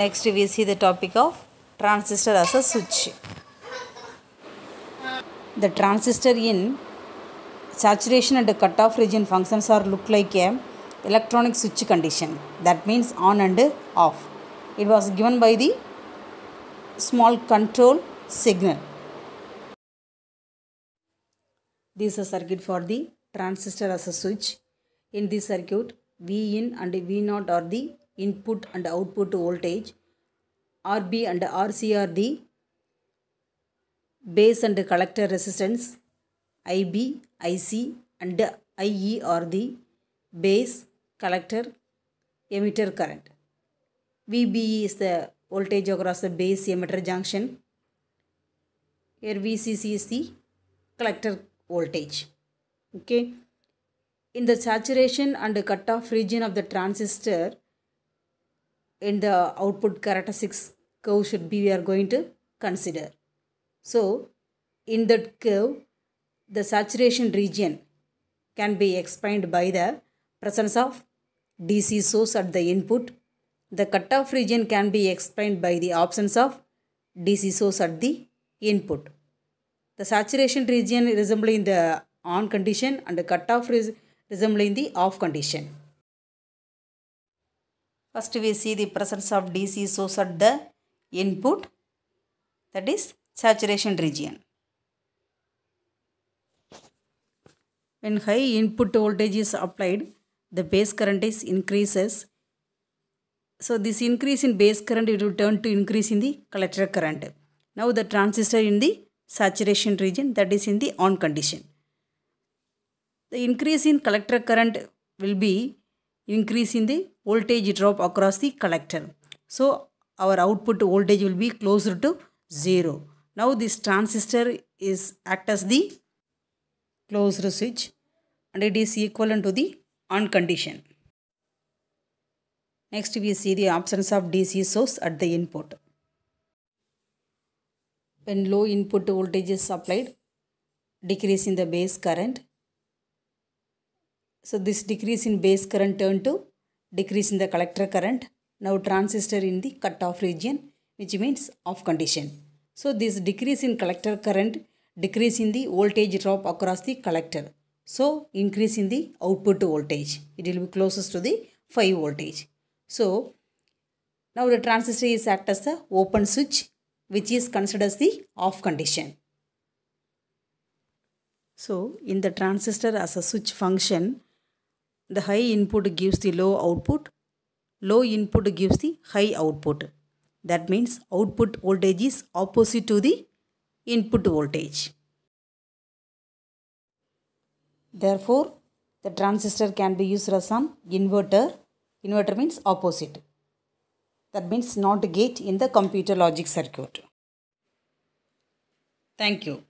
Next we see the topic of transistor as a switch. The transistor in saturation and cutoff region functions are look like a electronic switch condition that means on and off. It was given by the small control signal. This is a circuit for the transistor as a switch. In this circuit, V in and V0 are the input and output voltage, RB and RC are the base and collector resistance, IB, IC and IE are the base, collector, emitter current. VBE is the voltage across the base emitter junction. Here VCC is the collector voltage. Okay. In the saturation and cutoff region of the transistor, in the output characteristics curve should be we are going to consider. So in that curve, the saturation region can be explained by the presence of DC source at the input. The cutoff region can be explained by the absence of DC source at the input. The saturation region resembling the on condition and the cutoff res resembling the off condition. First we see the presence of DC source at the input that is saturation region. When high input voltage is applied, the base current is increases. So this increase in base current it will turn to increase in the collector current. Now the transistor in the saturation region that is in the on condition. The increase in collector current will be increase in the voltage drop across the collector. So our output voltage will be closer to 0. Now this transistor is act as the closed switch and it is equivalent to the on condition. Next we see the absence of DC source at the input. When low input voltage is supplied, decrease in the base current so this decrease in base current turned to decrease in the collector current. Now transistor in the cutoff region which means off condition. So this decrease in collector current decrease in the voltage drop across the collector. So increase in the output voltage. It will be closest to the 5 voltage. So now the transistor is act as the open switch which is considered as the off condition. So in the transistor as a switch function, the high input gives the low output. Low input gives the high output. That means output voltage is opposite to the input voltage. Therefore, the transistor can be used as an inverter. Inverter means opposite. That means NOT gate in the computer logic circuit. Thank you.